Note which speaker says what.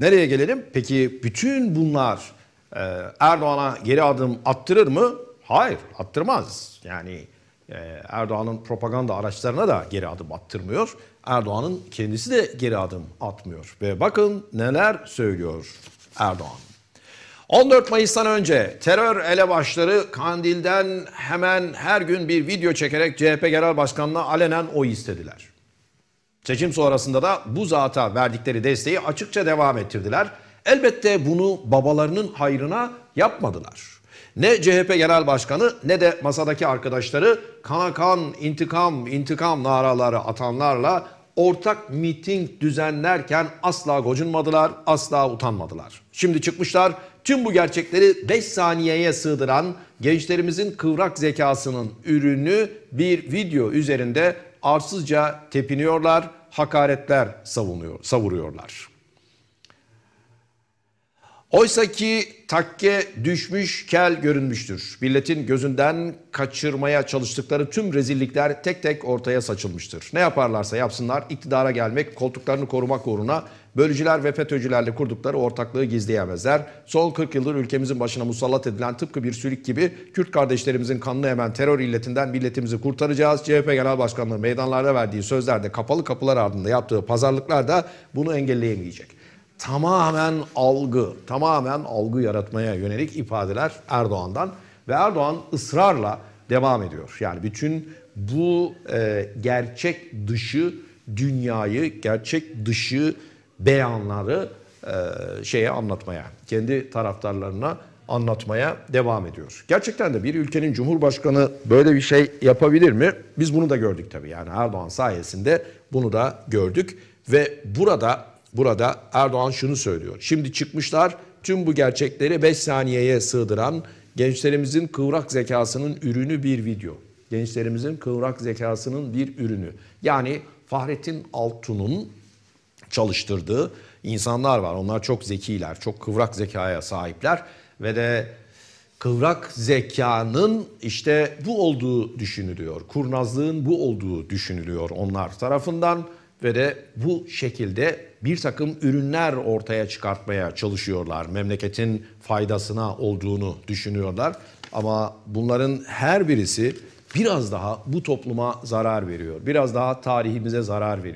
Speaker 1: Nereye gelelim? Peki bütün bunlar e, Erdoğan'a geri adım attırır mı? Hayır, attırmaz. Yani e, Erdoğan'ın propaganda araçlarına da geri adım attırmıyor. Erdoğan'ın kendisi de geri adım atmıyor. Ve bakın neler söylüyor Erdoğan. 14 Mayıs'tan önce terör elebaşları Kandil'den hemen her gün bir video çekerek CHP Genel Başkanı'na alenen oy istediler. Seçim sonrasında da bu zata verdikleri desteği açıkça devam ettirdiler. Elbette bunu babalarının hayrına yapmadılar. Ne CHP Genel Başkanı ne de masadaki arkadaşları kan kan intikam intikam naraları atanlarla ortak miting düzenlerken asla gocunmadılar, asla utanmadılar. Şimdi çıkmışlar tüm bu gerçekleri 5 saniyeye sığdıran gençlerimizin kıvrak zekasının ürünü bir video üzerinde arsızca tepiniyorlar, hakaretler savunuyor, savuruyorlar. Oysa ki takke düşmüş kel görünmüştür. Milletin gözünden kaçırmaya çalıştıkları tüm rezillikler tek tek ortaya saçılmıştır. Ne yaparlarsa yapsınlar iktidara gelmek, koltuklarını korumak uğruna bölücüler ve FETÖ'cülerle kurdukları ortaklığı gizleyemezler. Son 40 yıldır ülkemizin başına musallat edilen tıpkı bir sülük gibi Kürt kardeşlerimizin kanını hemen terör illetinden milletimizi kurtaracağız. CHP Genel Başkanlığı meydanlarda verdiği sözlerde kapalı kapılar ardında yaptığı pazarlıklar da bunu engelleyemeyecek tamamen algı, tamamen algı yaratmaya yönelik ifadeler Erdoğan'dan ve Erdoğan ısrarla devam ediyor. Yani bütün bu e, gerçek dışı dünyayı, gerçek dışı beyanları e, şeye anlatmaya, kendi taraftarlarına anlatmaya devam ediyor. Gerçekten de bir ülkenin cumhurbaşkanı böyle bir şey yapabilir mi? Biz bunu da gördük tabii. Yani Erdoğan sayesinde bunu da gördük ve burada Burada Erdoğan şunu söylüyor. Şimdi çıkmışlar tüm bu gerçekleri 5 saniyeye sığdıran gençlerimizin kıvrak zekasının ürünü bir video. Gençlerimizin kıvrak zekasının bir ürünü. Yani Fahrettin Altun'un çalıştırdığı insanlar var. Onlar çok zekiler, çok kıvrak zekaya sahipler ve de kıvrak zekanın işte bu olduğu düşünülüyor. Kurnazlığın bu olduğu düşünülüyor onlar tarafından ve de bu şekilde bir takım ürünler ortaya çıkartmaya çalışıyorlar. Memleketin faydasına olduğunu düşünüyorlar. Ama bunların her birisi biraz daha bu topluma zarar veriyor. Biraz daha tarihimize zarar veriyor.